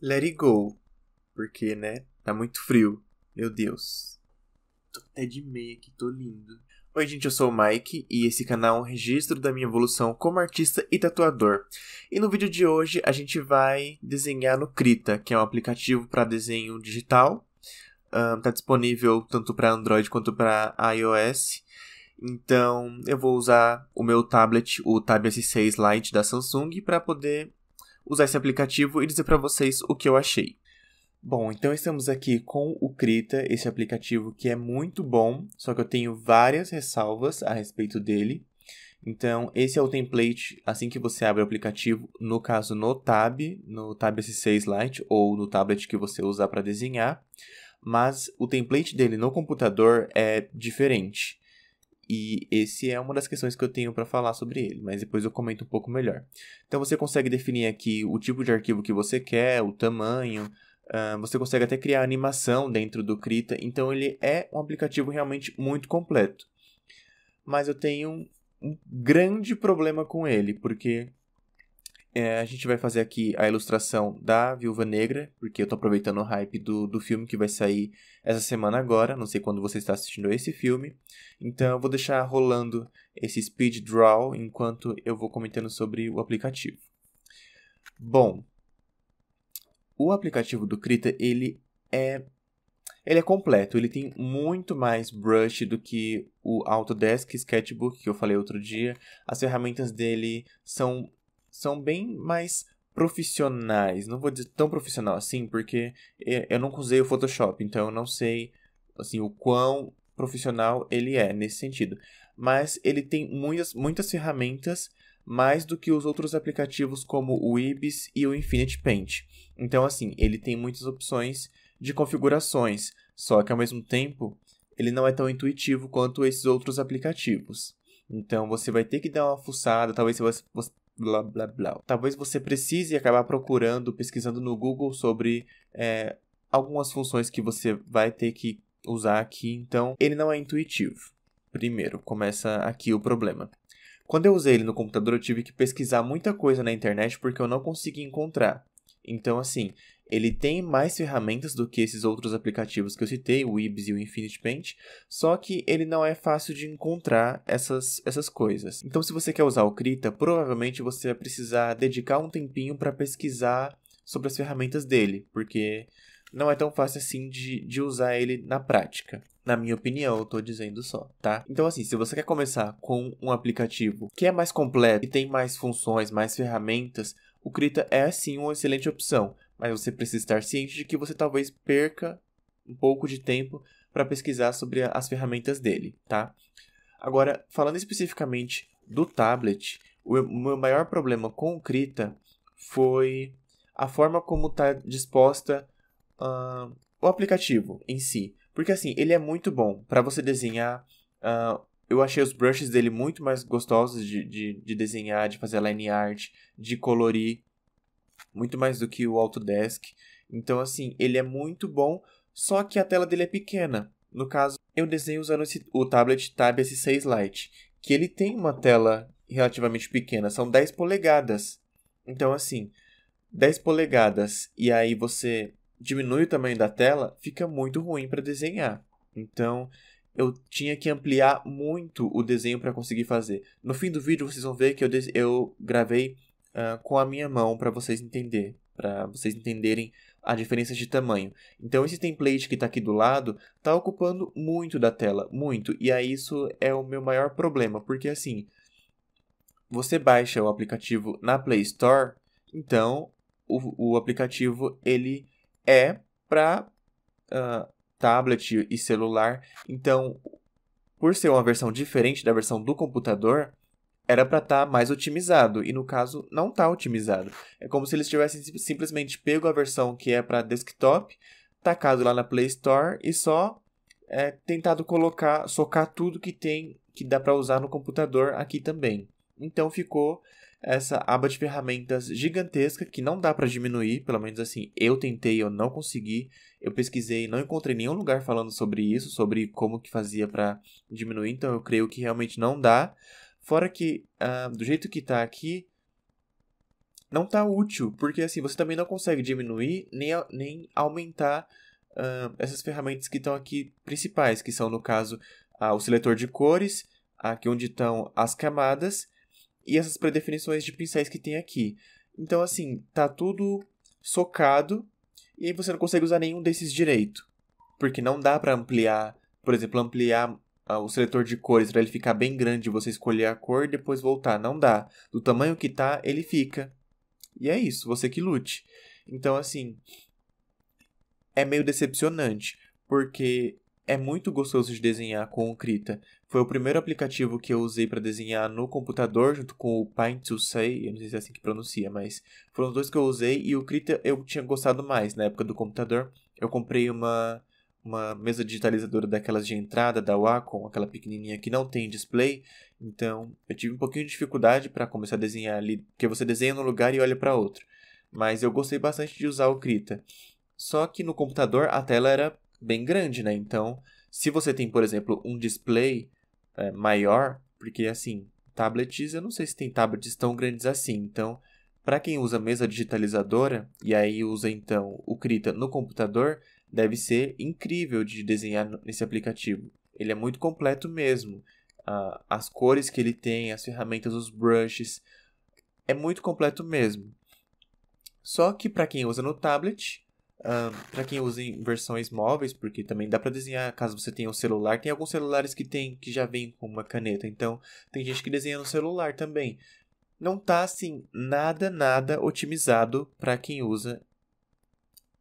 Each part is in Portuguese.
Let it go. Porque, né? Tá muito frio. Meu Deus. Tô até de meia aqui, tô lindo. Oi, gente, eu sou o Mike e esse canal é um registro da minha evolução como artista e tatuador. E no vídeo de hoje a gente vai desenhar no Krita, que é um aplicativo para desenho digital. Um, tá disponível tanto para Android quanto para iOS. Então eu vou usar o meu tablet, o Tab S6 Lite da Samsung, para poder usar esse aplicativo e dizer para vocês o que eu achei. Bom, então estamos aqui com o Krita, esse aplicativo que é muito bom, só que eu tenho várias ressalvas a respeito dele. Então, esse é o template assim que você abre o aplicativo, no caso no Tab, no Tab S6 Lite ou no tablet que você usar para desenhar, mas o template dele no computador é diferente. E esse é uma das questões que eu tenho para falar sobre ele, mas depois eu comento um pouco melhor. Então você consegue definir aqui o tipo de arquivo que você quer, o tamanho, uh, você consegue até criar animação dentro do Krita, então ele é um aplicativo realmente muito completo. Mas eu tenho um grande problema com ele, porque é, a gente vai fazer aqui a ilustração da Viúva Negra, porque eu tô aproveitando o hype do, do filme que vai sair essa semana agora. Não sei quando você está assistindo esse filme. Então eu vou deixar rolando esse speed draw enquanto eu vou comentando sobre o aplicativo. Bom, o aplicativo do Krita, ele é ele é completo, ele tem muito mais brush do que o Autodesk Sketchbook que eu falei outro dia. As ferramentas dele são são bem mais profissionais. Não vou dizer tão profissional assim, porque é, eu não usei o Photoshop, então eu não sei assim o quão profissional ele é nesse sentido. Mas ele tem muitas, muitas ferramentas mais do que os outros aplicativos como o Ibis e o Infinity Paint. Então assim, ele tem muitas opções de configurações, só que ao mesmo tempo ele não é tão intuitivo quanto esses outros aplicativos. Então você vai ter que dar uma fuçada, talvez você, blá blá blá. Talvez você precise acabar procurando, pesquisando no Google sobre é, algumas funções que você vai ter que usar aqui, então ele não é intuitivo. Primeiro, começa aqui o problema. Quando eu usei ele no computador, eu tive que pesquisar muita coisa na internet porque eu não consegui encontrar. Então, assim, ele tem mais ferramentas do que esses outros aplicativos que eu citei, o Ibs e o Infinity Paint, só que ele não é fácil de encontrar essas, essas coisas. Então, se você quer usar o Krita, provavelmente você vai precisar dedicar um tempinho para pesquisar sobre as ferramentas dele, porque não é tão fácil assim de, de usar ele na prática. Na minha opinião, eu tô dizendo só, tá? Então, assim, se você quer começar com um aplicativo que é mais completo e tem mais funções, mais ferramentas, o Krita é sim uma excelente opção mas você precisa estar ciente de que você talvez perca um pouco de tempo para pesquisar sobre as ferramentas dele, tá? Agora, falando especificamente do tablet, o meu maior problema com o Krita foi a forma como está disposta uh, o aplicativo em si. Porque assim, ele é muito bom para você desenhar. Uh, eu achei os brushes dele muito mais gostosos de, de, de desenhar, de fazer line art, de colorir muito mais do que o Autodesk. Então, assim, ele é muito bom, só que a tela dele é pequena. No caso, eu desenho usando esse, o tablet Tab S6 Lite, que ele tem uma tela relativamente pequena, são 10 polegadas. Então, assim, 10 polegadas e aí você diminui o tamanho da tela, fica muito ruim para desenhar. Então, eu tinha que ampliar muito o desenho para conseguir fazer. No fim do vídeo, vocês vão ver que eu, eu gravei ah, com a minha mão para vocês entender, para vocês entenderem a diferença de tamanho. Então esse template que está aqui do lado está ocupando muito da tela, muito. E aí isso é o meu maior problema, porque assim, você baixa o aplicativo na Play Store, então o, o aplicativo ele é para uh, ah, tablet e celular. Então, por ser uma versão diferente da versão do computador, era para estar tá mais otimizado e no caso não está otimizado. É como se eles tivessem simplesmente pego a versão que é para desktop, tacado lá na Play Store e só é, tentado colocar, socar tudo que tem que dá para usar no computador aqui também. Então ficou essa aba de ferramentas gigantesca que não dá para diminuir, pelo menos assim, eu tentei, eu não consegui. Eu pesquisei, não encontrei nenhum lugar falando sobre isso, sobre como que fazia para diminuir, então eu creio que realmente não dá. Fora que, ah, do jeito que tá aqui, não tá útil, porque assim, você também não consegue diminuir nem, nem aumentar ah, essas ferramentas que estão aqui principais, que são, no caso, o seletor de cores, aqui onde estão as camadas, e essas predefinições de pincéis que tem aqui. Então, assim, tá tudo socado, e aí você não consegue usar nenhum desses direito, porque não dá para ampliar, por exemplo, ampliar o seletor de cores para ele ficar bem grande, você escolher a cor e depois voltar. Não dá. Do tamanho que tá, ele fica. E é isso, você que lute. Então, assim, é meio decepcionante, porque é muito gostoso de desenhar com o Krita. Foi o primeiro aplicativo que eu usei para desenhar no computador, junto com o Paint to Say, eu não sei se é assim que pronuncia, mas foram os dois que eu usei e o Krita eu tinha gostado mais na época do computador. Eu comprei uma uma mesa digitalizadora daquelas de entrada da Wacom, aquela pequenininha que não tem display. Então, eu tive um pouquinho de dificuldade para começar a desenhar ali, porque você desenha num lugar e olha para outro. Mas eu gostei bastante de usar o Krita. Só que no computador a tela era bem grande, né? Então, se você tem, por exemplo, um display é, maior, porque assim, tablets, eu não sei se tem tablets tão grandes assim. Então, para quem usa mesa digitalizadora e aí usa então o Krita no computador, deve ser incrível de desenhar nesse aplicativo. Ele é muito completo mesmo. as cores que ele tem, as ferramentas, os brushes, é muito completo mesmo. Só que para quem usa no tablet, ah, para quem usa em versões móveis, porque também dá para desenhar caso você tenha um celular, tem alguns celulares que tem que já vem com uma caneta, então tem gente que desenha no celular também. Não tá assim nada nada otimizado para quem usa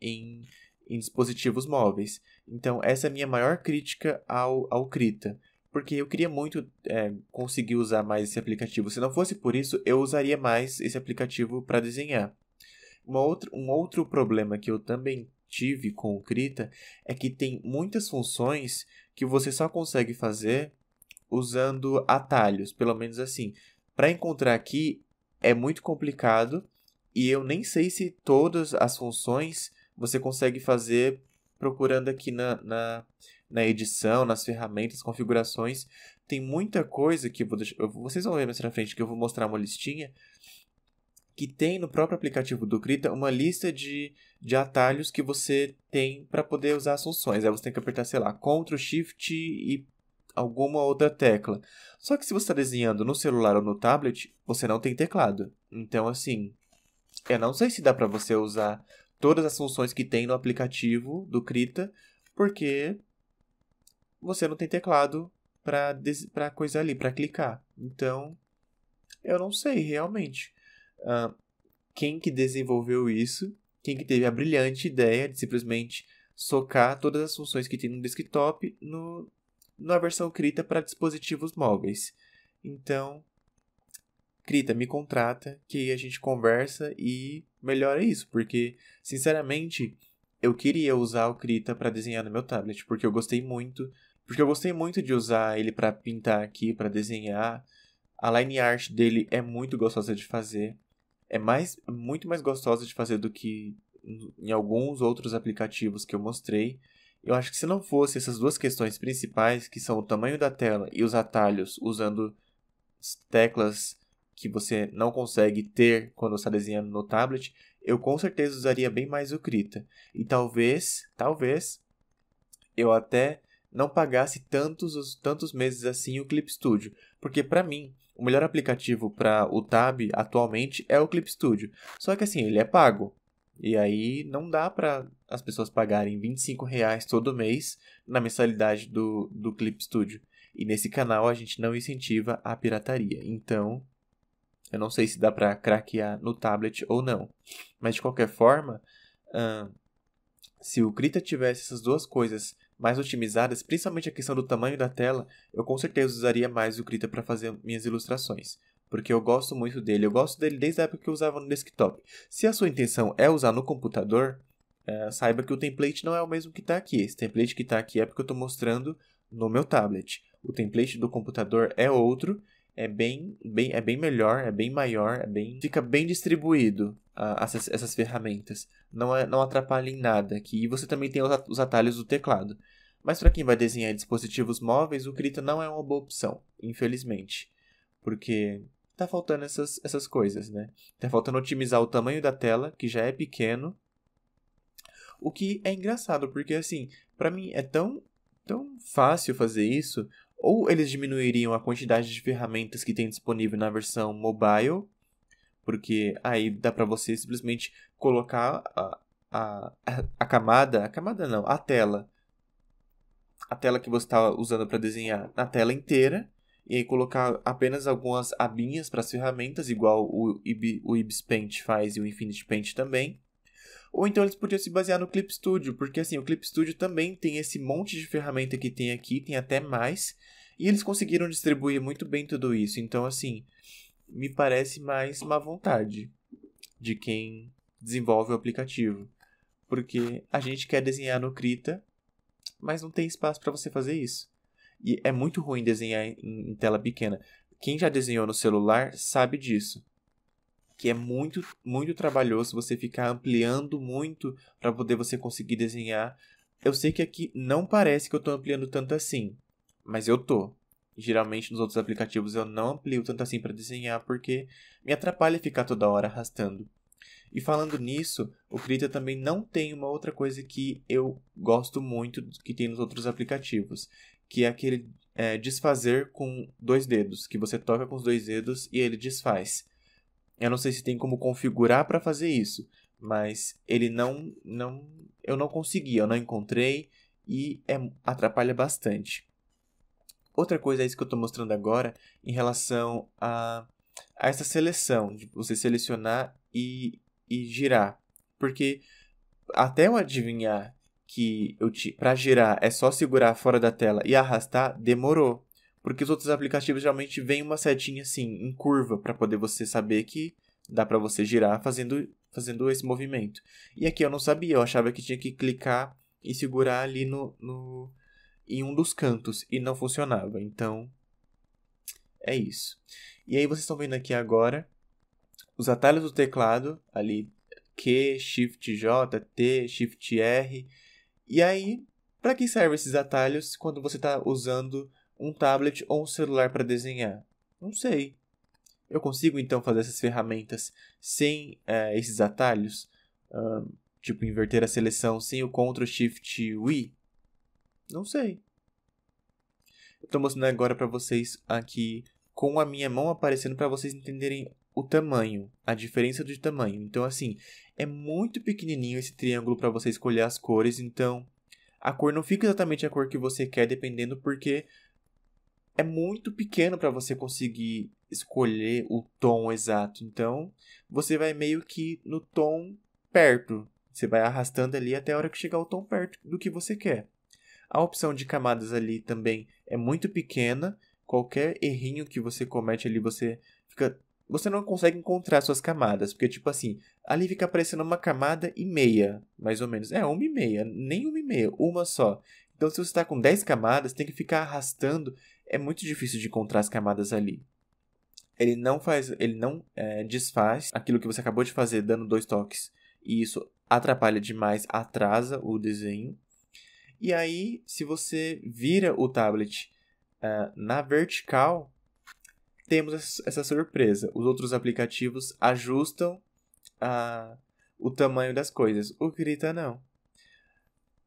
em em dispositivos móveis. Então, essa é a minha maior crítica ao, ao Krita. Porque eu queria muito é, conseguir usar mais esse aplicativo. Se não fosse por isso, eu usaria mais esse aplicativo para desenhar. Uma outra, um outro problema que eu também tive com o Krita é que tem muitas funções que você só consegue fazer usando atalhos, pelo menos assim. Para encontrar aqui é muito complicado e eu nem sei se todas as funções você consegue fazer procurando aqui na, na, na edição, nas ferramentas, configurações. Tem muita coisa que eu vou deixar, eu, vocês vão ver mais pra frente que eu vou mostrar uma listinha que tem no próprio aplicativo do Krita uma lista de, de atalhos que você tem para poder usar as funções. Aí você tem que apertar, sei lá, Ctrl, Shift e alguma outra tecla. Só que se você está desenhando no celular ou no tablet, você não tem teclado. Então, assim, eu não sei se dá para você usar todas as funções que tem no aplicativo do Krita, porque você não tem teclado para coisa ali, para clicar. Então, eu não sei realmente uh, quem que desenvolveu isso, quem que teve a brilhante ideia de simplesmente socar todas as funções que tem no desktop no, na versão Krita para dispositivos móveis. Então, Crita, me contrata, que a gente conversa e melhora isso, porque, sinceramente, eu queria usar o Krita para desenhar no meu tablet, porque eu gostei muito, porque eu gostei muito de usar ele para pintar aqui, para desenhar. A line art dele é muito gostosa de fazer. É mais muito mais gostosa de fazer do que em alguns outros aplicativos que eu mostrei. Eu acho que se não fosse essas duas questões principais, que são o tamanho da tela e os atalhos usando teclas que você não consegue ter quando está desenhando no tablet, eu com certeza usaria bem mais o Krita. E talvez, talvez, eu até não pagasse tantos, tantos meses assim o Clip Studio. Porque para mim, o melhor aplicativo para o Tab atualmente é o Clip Studio. Só que assim, ele é pago. E aí não dá para as pessoas pagarem 25 reais todo mês na mensalidade do, do Clip Studio. E nesse canal a gente não incentiva a pirataria. Então, eu não sei se dá para craquear no tablet ou não. Mas de qualquer forma, se o Krita tivesse essas duas coisas mais otimizadas, principalmente a questão do tamanho da tela, eu com certeza usaria mais o Krita para fazer minhas ilustrações. Porque eu gosto muito dele, eu gosto dele desde a época que eu usava no desktop. Se a sua intenção é usar no computador, é, saiba que o template não é o mesmo que está aqui. Esse template que está aqui é porque eu estou mostrando no meu tablet. O template do computador é outro é bem, bem, é bem melhor, é bem maior, é bem, fica bem distribuído a, essas, essas, ferramentas. Não, é, não atrapalha em nada aqui. E você também tem os atalhos do teclado. Mas para quem vai desenhar dispositivos móveis, o Krita não é uma boa opção, infelizmente. Porque tá faltando essas, essas coisas, né? Tá faltando otimizar o tamanho da tela, que já é pequeno. O que é engraçado, porque assim, para mim é tão, tão fácil fazer isso, ou eles diminuiriam a quantidade de ferramentas que tem disponível na versão mobile, porque aí dá para você simplesmente colocar a, a, a camada, a camada não, a tela, a tela que você está usando para desenhar na tela inteira, e aí colocar apenas algumas abinhas para as ferramentas, igual o, Ib, o Ibis Paint faz e o Infinity Paint também, ou então eles podiam se basear no Clip Studio, porque assim, o Clip Studio também tem esse monte de ferramenta que tem aqui, tem até mais, e eles conseguiram distribuir muito bem tudo isso. Então, assim, me parece mais uma vontade de quem desenvolve o aplicativo, porque a gente quer desenhar no Krita, mas não tem espaço para você fazer isso. E é muito ruim desenhar em tela pequena. Quem já desenhou no celular sabe disso que é muito, muito trabalhoso você ficar ampliando muito para poder você conseguir desenhar. Eu sei que aqui não parece que eu estou ampliando tanto assim, mas eu tô. Geralmente nos outros aplicativos eu não amplio tanto assim para desenhar porque me atrapalha ficar toda hora arrastando. E falando nisso, o Krita também não tem uma outra coisa que eu gosto muito que tem nos outros aplicativos, que é aquele é, desfazer com dois dedos, que você toca com os dois dedos e ele desfaz. Eu não sei se tem como configurar para fazer isso, mas ele não, não, eu não consegui, eu não encontrei e é, atrapalha bastante. Outra coisa é isso que eu estou mostrando agora em relação a, a essa seleção, de você selecionar e, e girar, porque até eu adivinhar que eu para girar é só segurar fora da tela e arrastar demorou porque os outros aplicativos geralmente vem uma setinha assim, em curva, para poder você saber que dá para você girar fazendo, fazendo esse movimento. E aqui eu não sabia, eu achava que tinha que clicar e segurar ali no, no em um dos cantos e não funcionava. Então é isso. E aí vocês estão vendo aqui agora os atalhos do teclado, ali Q, Shift J, T, Shift R. E aí, para que servem esses atalhos quando você está usando um tablet ou um celular para desenhar? Não sei. Eu consigo então fazer essas ferramentas sem eh, esses atalhos? tipo, inverter a seleção sem o Ctrl Shift Wii? Não sei. Eu estou mostrando agora para vocês aqui com a minha mão aparecendo para vocês entenderem o tamanho, a diferença de tamanho. Então, assim, é muito pequenininho esse triângulo para você escolher as cores. Então, a cor não fica exatamente a cor que você quer, dependendo, porque é muito pequeno para você conseguir escolher o tom exato. Então, você vai meio que no tom perto. Você vai arrastando ali até a hora que chegar o tom perto do que você quer. A opção de camadas ali também é muito pequena. Qualquer errinho que você comete ali, você fica você não consegue encontrar suas camadas, porque, tipo assim, ali fica aparecendo uma camada e meia, mais ou menos. É, uma e meia, nem uma e meia, uma só. Então, se você está com 10 camadas, tem que ficar arrastando é muito difícil de encontrar as camadas ali. Ele não faz, ele não é, desfaz aquilo que você acabou de fazer dando dois toques e isso atrapalha demais, atrasa o desenho. E aí, se você vira o tablet uh, na vertical, temos essa surpresa. Os outros aplicativos ajustam uh, o tamanho das coisas. O Krita não.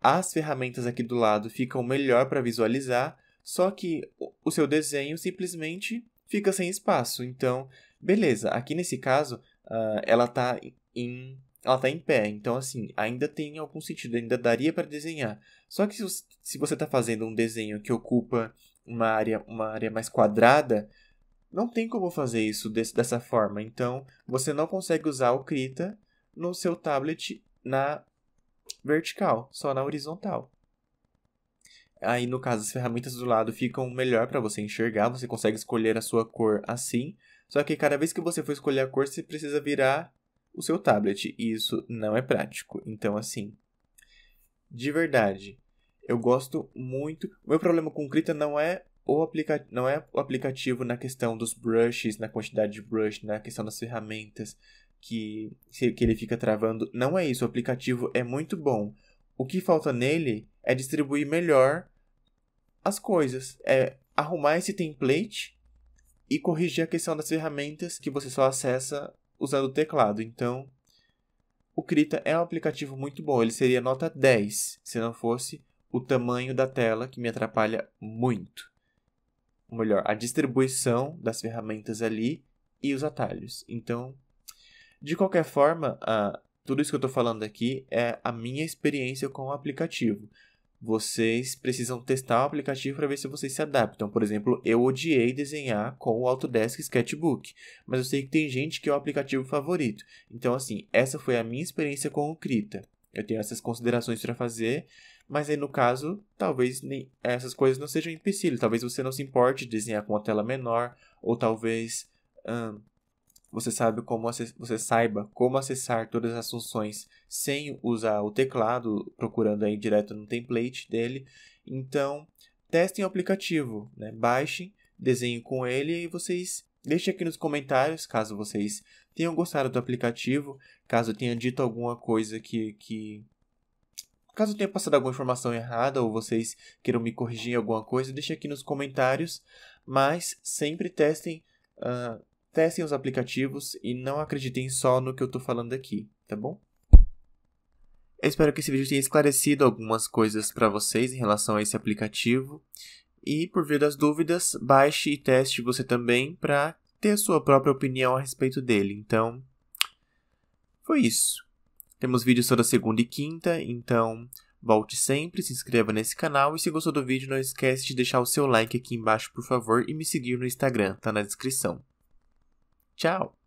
As ferramentas aqui do lado ficam melhor para visualizar, só que o seu desenho simplesmente fica sem espaço. Então, beleza, aqui nesse caso, uh, ela está em ela está em pé, então assim, ainda tem algum sentido, ainda daria para desenhar. Só que se você está fazendo um desenho que ocupa uma área, uma área mais quadrada, não tem como fazer isso desse, dessa forma. Então, você não consegue usar o Krita no seu tablet na vertical, só na horizontal. Aí, no caso, as ferramentas do lado ficam melhor para você enxergar, você consegue escolher a sua cor assim. Só que cada vez que você for escolher a cor, você precisa virar o seu tablet, e isso não é prático. Então, assim, de verdade, eu gosto muito. O meu problema com o Krita não é o aplica... não é o aplicativo na questão dos brushes, na quantidade de brush, na questão das ferramentas que que ele fica travando. Não é isso, o aplicativo é muito bom. O que falta nele é distribuir melhor as coisas, é arrumar esse template e corrigir a questão das ferramentas que você só acessa usando o teclado. Então, o Krita é um aplicativo muito bom, ele seria nota 10 se não fosse o tamanho da tela que me atrapalha muito. Ou melhor, a distribuição das ferramentas ali e os atalhos. Então, de qualquer forma, ah, tudo isso que eu estou falando aqui é a minha experiência com o aplicativo vocês precisam testar o aplicativo para ver se vocês se adaptam. Então, por exemplo, eu odiei desenhar com o Autodesk Sketchbook, mas eu sei que tem gente que é o aplicativo favorito. Então, assim, essa foi a minha experiência com o Krita. Eu tenho essas considerações para fazer, mas aí no caso, talvez nem, essas coisas não sejam empecilho. Talvez você não se importe de desenhar com uma tela menor, ou talvez hum, você sabe como você saiba como acessar todas as funções sem usar o teclado, procurando aí direto no template dele. Então, testem o aplicativo, né? baixem, desenhem com ele e vocês deixem aqui nos comentários caso vocês tenham gostado do aplicativo, caso tenha dito alguma coisa que, que Caso tenha passado alguma informação errada ou vocês queiram me corrigir alguma coisa, deixe aqui nos comentários. Mas sempre testem ah, testem os aplicativos e não acreditem só no que eu estou falando aqui, tá bom? Eu espero que esse vídeo tenha esclarecido algumas coisas para vocês em relação a esse aplicativo. E por via das dúvidas, baixe e teste você também para ter a sua própria opinião a respeito dele. Então, foi isso. Temos vídeos toda segunda e quinta, então volte sempre, se inscreva nesse canal e se gostou do vídeo não esquece de deixar o seu like aqui embaixo, por favor, e me seguir no Instagram, tá na descrição. Ciao.